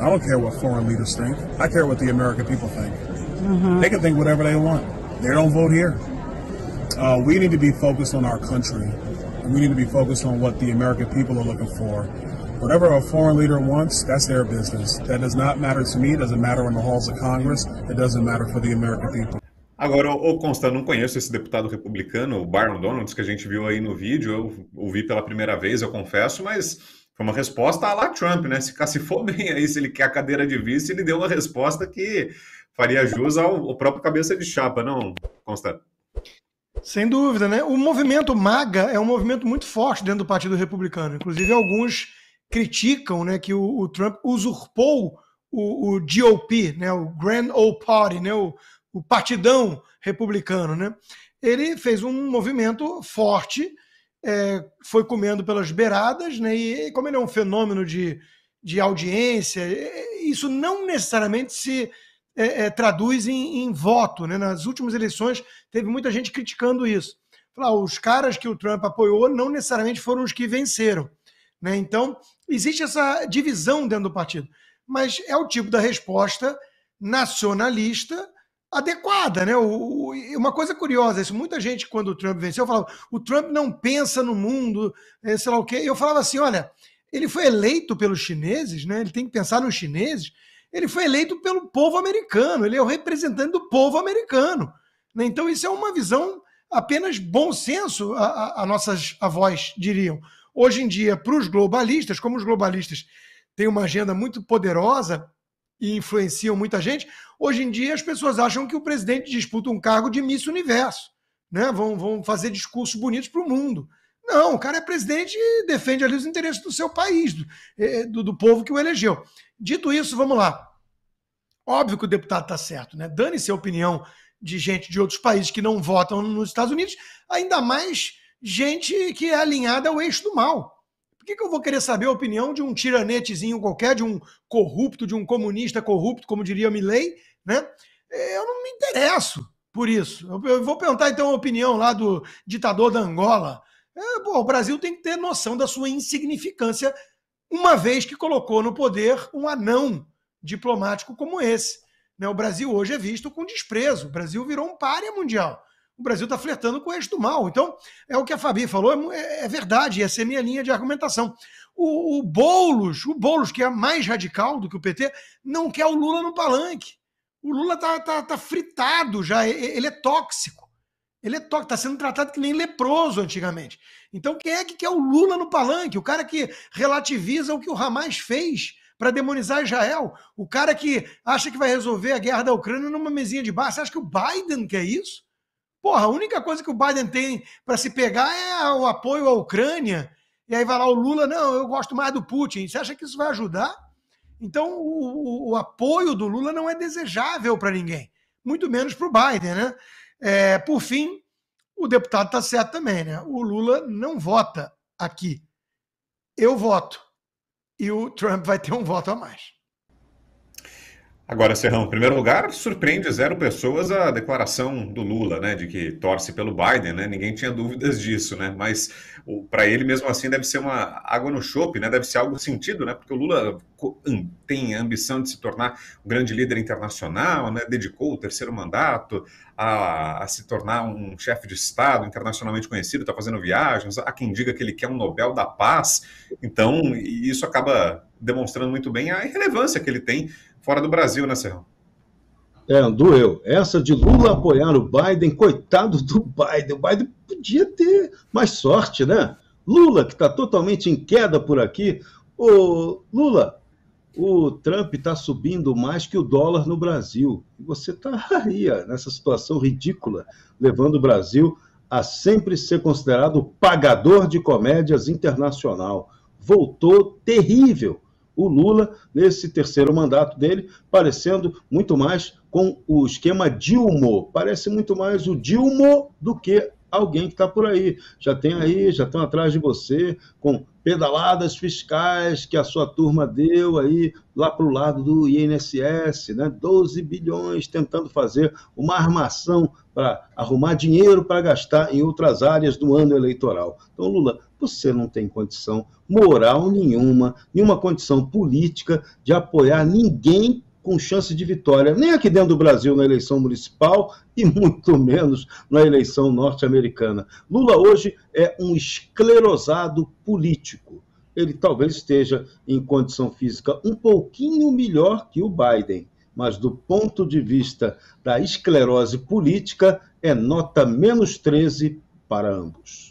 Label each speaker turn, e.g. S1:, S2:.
S1: I don't care what foreign leaders think. I care what the American people think. Mm-hmm. They can think whatever they want. They don't vote here. Uh, we need to be focused on our country. We need to be focused on what the American people are looking for. Whatever a foreign leader wants, that's their business. That does not matter to me. It doesn't matter in the halls of Congress. It doesn't matter for the American people. Agora, ô Consta, não conheço esse deputado republicano, o Byron Donalds, que a gente viu aí no vídeo. Eu ouvi pela primeira vez, eu confesso, mas Foi uma resposta à la Trump, né? Se for bem aí, se ele quer a cadeira de vice, ele deu uma resposta que faria jus ao, ao próprio cabeça de chapa, não, Constantino?
S2: Sem dúvida, né? O movimento MAGA é um movimento muito forte dentro do Partido Republicano. Inclusive, alguns criticam né, que o, o Trump usurpou o, o, GOP, né, o Grand Old Party, né, o, o, Partidão Republicano. Né? Ele fez um movimento forte é, foi comendo pelas beiradas, né? E como ele é um fenômeno de, de audiência, isso não necessariamente se é, é, traduz em, em, voto. Né? Nas últimas eleições teve muita gente criticando isso. Falar, ah, os caras que o Trump apoiou não necessariamente foram os que venceram. Né? Então, existe essa divisão dentro do partido. Mas é o tipo da resposta nacionalista adequada, né? O, o, uma coisa curiosa, isso, muita gente, quando o Trump venceu, falava: o Trump não pensa no mundo, é, sei lá o quê. Eu falava assim: olha, ele foi eleito pelos chineses, né? Ele tem que pensar nos chineses. Ele foi eleito pelo povo americano, ele é o representante do povo americano. Né? Então, isso é uma visão apenas bom senso, a, a, a nossas avós diriam. Hoje em dia, para os globalistas, como os globalistas têm uma agenda muito poderosa, e influenciam muita gente. Hoje em dia, as pessoas acham que o presidente disputa um cargo de Miss Universo, né? vão, vão fazer discursos bonitos para o mundo. Não, o cara é presidente e defende ali os interesses do seu país, do, é, do, do povo que o elegeu. Dito isso, vamos lá. Óbvio que o deputado está certo, né? Dane-se a opinião de gente de outros países que não votam nos Estados Unidos, ainda mais gente que é alinhada ao eixo do mal. Por que, que eu vou querer saber a opinião de um tiranetezinho qualquer, de um corrupto, de um comunista corrupto, como diria Milley, né? Eu não me interesso por isso. Eu, vou perguntar então a opinião lá do ditador da Angola. É, pô, o Brasil tem que ter noção da sua insignificância, uma vez que colocou no poder um anão diplomático como esse. Né? O Brasil hoje é visto com desprezo. O Brasil virou um párea mundial o Brasil está flertando com o eixo do mal. Então, é o que a Fabi falou, é, é, é verdade, essa é a minha linha de argumentação. O, o Boulos, o Boulos, que é mais radical do que o PT, não quer o Lula no palanque. O Lula tá, tá, tá fritado já, ele é tóxico. Ele é tóxico, está sendo tratado que nem leproso antigamente. Então, quem é que quer o Lula no palanque? O cara que relativiza o que o Hamas fez para demonizar Israel. O cara que acha que vai resolver a guerra da Ucrânia numa mesinha de bar. Você acha que o Biden quer isso? Porra, a única coisa que o Biden tem para se pegar é o apoio à Ucrânia. E aí vai lá o Lula, não, eu gosto mais do Putin. Você acha que isso vai ajudar? Então, o, o, o apoio do Lula não é desejável para ninguém, muito menos para o Biden, né? É, por fim, o deputado está certo também, né? O Lula não vota aqui. Eu voto. E o Trump vai ter um voto a mais.
S1: Agora, Serrão, em primeiro lugar, surpreende zero pessoas a declaração do Lula, né, de que torce pelo Biden, né? Ninguém tinha dúvidas disso, né? Mas para ele mesmo assim deve ser uma água no chope, né? Deve ser algo sentido, né? Porque o Lula tem a ambição de se tornar um grande líder internacional, né? Dedicou o terceiro mandato a, a se tornar um chefe de Estado internacionalmente conhecido, está fazendo viagens. Há quem diga que ele quer um Nobel da Paz. Então, isso acaba demonstrando muito bem a irrelevância que ele tem fora do Brasil, né, Serrão?
S3: É, doeu. Essa de Lula apoiar o Biden, coitado do Biden. O Biden podia ter mais sorte, né? Lula, que está totalmente em queda por aqui. Ô, Lula, o Trump está subindo mais que o dólar no Brasil. E você está aí, nessa situação ridícula, levando o Brasil a sempre ser considerado pagador de comédias internacional. Voltou terrível o Lula nesse terceiro mandato dele, parecendo muito mais com o esquema Dilma. Parece muito mais o Dilma do que alguém que está por aí. Já tem aí, já estão atrás de você com pedaladas fiscais que a sua turma deu aí lá para o lado do INSS, né? 12 bilhões tentando fazer uma armação para arrumar dinheiro para gastar em outras áreas do ano eleitoral. Então, Lula, você não tem condição moral nenhuma, nenhuma condição política de apoiar ninguém com chance de vitória, nem aqui dentro do Brasil na eleição municipal e muito menos na eleição norte-americana. Lula hoje é um esclerosado político. Ele talvez esteja em condição física um pouquinho melhor que o Biden, mas do ponto de vista da esclerose política, é nota menos 13 para ambos.